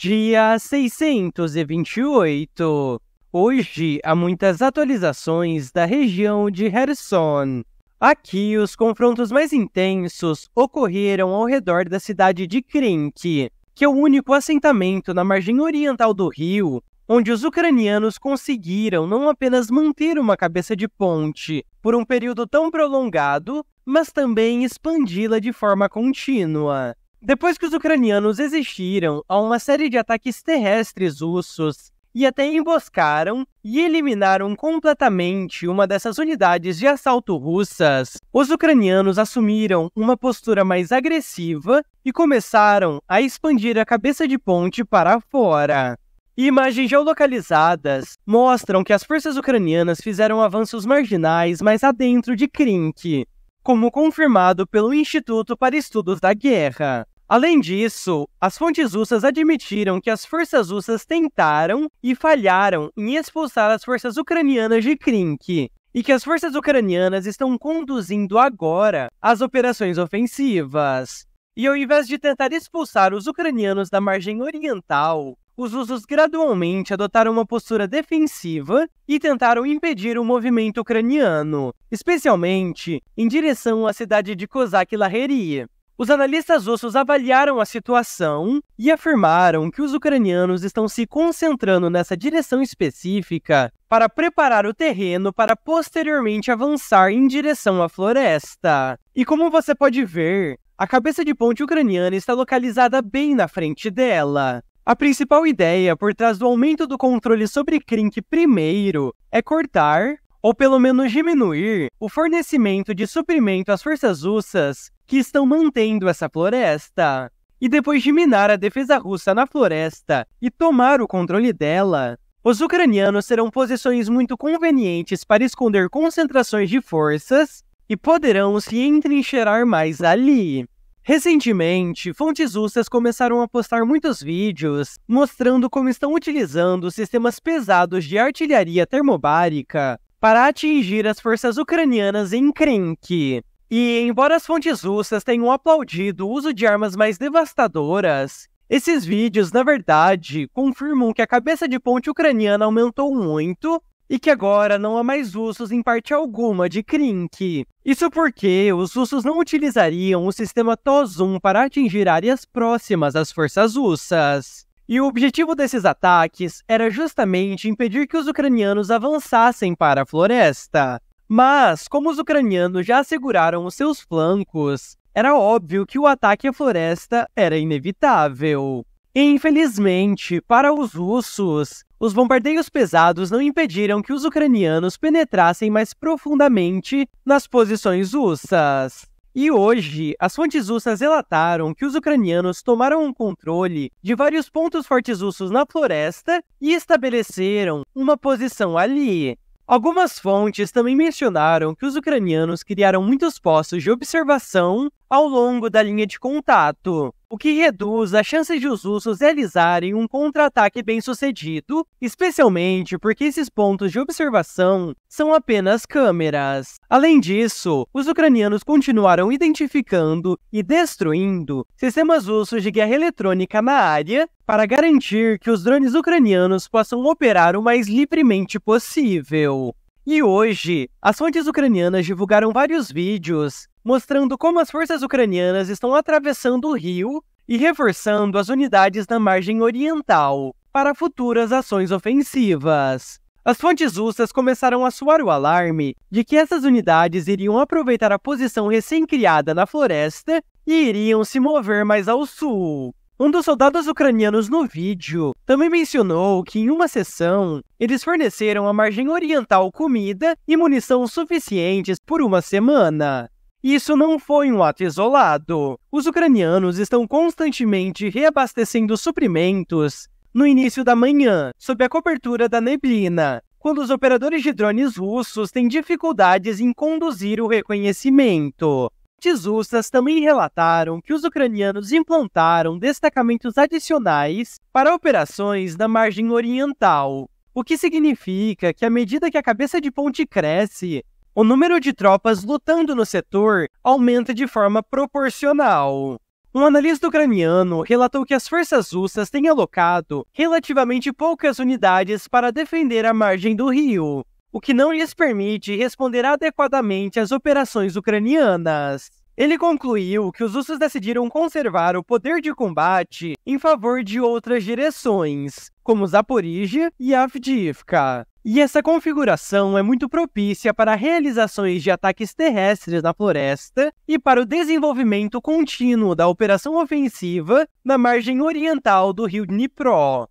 Dia 628. Hoje há muitas atualizações da região de Kherson. Aqui, os confrontos mais intensos ocorreram ao redor da cidade de Krink, que é o único assentamento na margem oriental do rio, onde os ucranianos conseguiram não apenas manter uma cabeça de ponte por um período tão prolongado, mas também expandi-la de forma contínua. Depois que os ucranianos existiram a uma série de ataques terrestres russos e até emboscaram e eliminaram completamente uma dessas unidades de assalto russas, os ucranianos assumiram uma postura mais agressiva e começaram a expandir a cabeça de ponte para fora. Imagens geolocalizadas mostram que as forças ucranianas fizeram avanços marginais mais adentro de Krink, como confirmado pelo Instituto para Estudos da Guerra. Além disso, as fontes russas admitiram que as forças russas tentaram e falharam em expulsar as forças ucranianas de Krink e que as forças ucranianas estão conduzindo agora as operações ofensivas. E ao invés de tentar expulsar os ucranianos da margem oriental, os russos gradualmente adotaram uma postura defensiva e tentaram impedir o movimento ucraniano, especialmente em direção à cidade de Kozak Laheri, os analistas russos avaliaram a situação e afirmaram que os ucranianos estão se concentrando nessa direção específica para preparar o terreno para posteriormente avançar em direção à floresta. E como você pode ver, a cabeça de ponte ucraniana está localizada bem na frente dela. A principal ideia por trás do aumento do controle sobre Krink primeiro é cortar, ou pelo menos diminuir, o fornecimento de suprimento às forças russas que estão mantendo essa floresta. E depois de minar a defesa russa na floresta e tomar o controle dela, os ucranianos terão posições muito convenientes para esconder concentrações de forças e poderão se entrincheirar mais ali. Recentemente, fontes russas começaram a postar muitos vídeos mostrando como estão utilizando sistemas pesados de artilharia termobárica para atingir as forças ucranianas em Krenk, e, embora as fontes russas tenham aplaudido o uso de armas mais devastadoras, esses vídeos, na verdade, confirmam que a cabeça de ponte ucraniana aumentou muito e que agora não há mais russos em parte alguma de Krink. Isso porque os russos não utilizariam o sistema Tozum para atingir áreas próximas às forças russas. E o objetivo desses ataques era justamente impedir que os ucranianos avançassem para a floresta. Mas, como os ucranianos já asseguraram os seus flancos, era óbvio que o ataque à floresta era inevitável. E, infelizmente, para os russos, os bombardeios pesados não impediram que os ucranianos penetrassem mais profundamente nas posições russas. E hoje, as fontes russas relataram que os ucranianos tomaram o controle de vários pontos fortes russos na floresta e estabeleceram uma posição ali, Algumas fontes também mencionaram que os ucranianos criaram muitos postos de observação ao longo da linha de contato, o que reduz as chances de os russos realizarem um contra-ataque bem-sucedido, especialmente porque esses pontos de observação são apenas câmeras. Além disso, os ucranianos continuaram identificando e destruindo sistemas russos de guerra eletrônica na área para garantir que os drones ucranianos possam operar o mais livremente possível. E hoje, as fontes ucranianas divulgaram vários vídeos mostrando como as forças ucranianas estão atravessando o rio e reforçando as unidades na margem oriental para futuras ações ofensivas. As fontes russas começaram a soar o alarme de que essas unidades iriam aproveitar a posição recém-criada na floresta e iriam se mover mais ao sul. Um dos soldados ucranianos no vídeo também mencionou que, em uma sessão, eles forneceram à margem oriental comida e munição suficientes por uma semana. Isso não foi um ato isolado. Os ucranianos estão constantemente reabastecendo suprimentos no início da manhã, sob a cobertura da neblina, quando os operadores de drones russos têm dificuldades em conduzir o reconhecimento. Tissustas também relataram que os ucranianos implantaram destacamentos adicionais para operações na margem oriental, o que significa que à medida que a cabeça de ponte cresce, o número de tropas lutando no setor aumenta de forma proporcional. Um analista ucraniano relatou que as forças russas têm alocado relativamente poucas unidades para defender a margem do rio, o que não lhes permite responder adequadamente às operações ucranianas. Ele concluiu que os russos decidiram conservar o poder de combate em favor de outras direções, como Zaporizhia e Avdiivka. E essa configuração é muito propícia para realizações de ataques terrestres na floresta e para o desenvolvimento contínuo da operação ofensiva na margem oriental do rio Dnipro.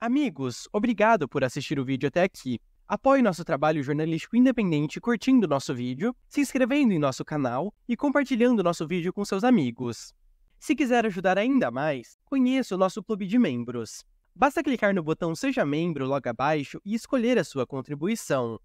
Amigos, obrigado por assistir o vídeo até aqui. Apoie nosso trabalho jornalístico independente curtindo nosso vídeo, se inscrevendo em nosso canal e compartilhando nosso vídeo com seus amigos. Se quiser ajudar ainda mais, conheça o nosso clube de membros. Basta clicar no botão Seja Membro logo abaixo e escolher a sua contribuição.